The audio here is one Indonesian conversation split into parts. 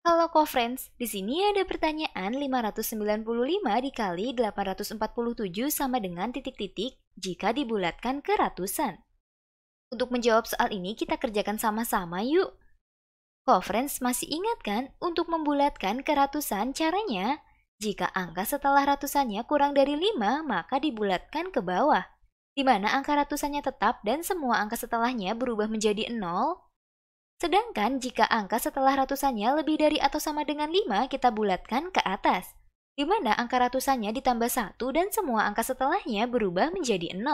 Halo co-friends, di sini ada pertanyaan 595 dikali 847 sama dengan titik-titik jika dibulatkan ke ratusan. Untuk menjawab soal ini kita kerjakan sama-sama yuk. Co-friends masih ingat kan untuk membulatkan ke ratusan caranya? Jika angka setelah ratusannya kurang dari 5 maka dibulatkan ke bawah. Di mana angka ratusannya tetap dan semua angka setelahnya berubah menjadi 0, Sedangkan jika angka setelah ratusannya lebih dari atau sama dengan 5 kita bulatkan ke atas, di mana angka ratusannya ditambah 1 dan semua angka setelahnya berubah menjadi 0.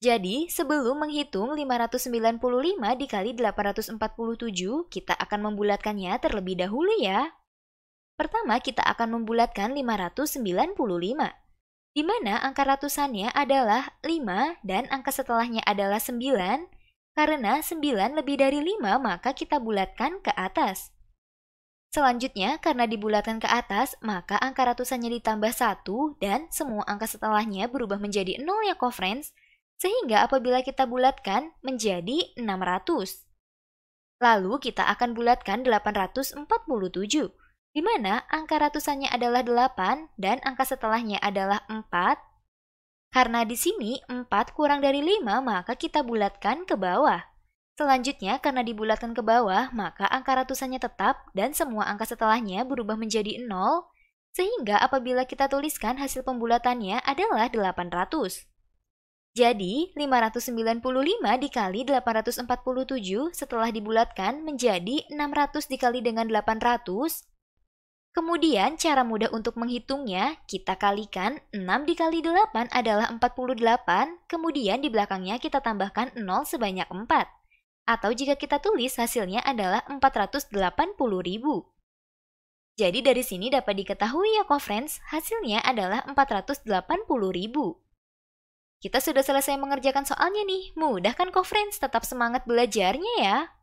Jadi, sebelum menghitung 595 dikali 847, kita akan membulatkannya terlebih dahulu ya. Pertama, kita akan membulatkan 595, di mana angka ratusannya adalah 5 dan angka setelahnya adalah 9, karena 9 lebih dari 5 maka kita bulatkan ke atas. Selanjutnya, karena dibulatkan ke atas, maka angka ratusannya ditambah 1 dan semua angka setelahnya berubah menjadi 0 ya friends, sehingga apabila kita bulatkan menjadi 600. Lalu kita akan bulatkan 847, di mana angka ratusannya adalah 8 dan angka setelahnya adalah 4, karena di sini 4 kurang dari 5 maka kita bulatkan ke bawah. Selanjutnya karena dibulatkan ke bawah maka angka ratusannya tetap dan semua angka setelahnya berubah menjadi 0 sehingga apabila kita tuliskan hasil pembulatannya adalah 800. Jadi, 595 dikali 847 setelah dibulatkan menjadi 600 dikali dengan 800 Kemudian cara mudah untuk menghitungnya, kita kalikan 6 dikali 8 adalah 48, kemudian di belakangnya kita tambahkan 0 sebanyak 4. Atau jika kita tulis hasilnya adalah 480 ribu. Jadi dari sini dapat diketahui ya ko friends, hasilnya adalah 480 ribu. Kita sudah selesai mengerjakan soalnya nih, mudah kan friends, tetap semangat belajarnya ya.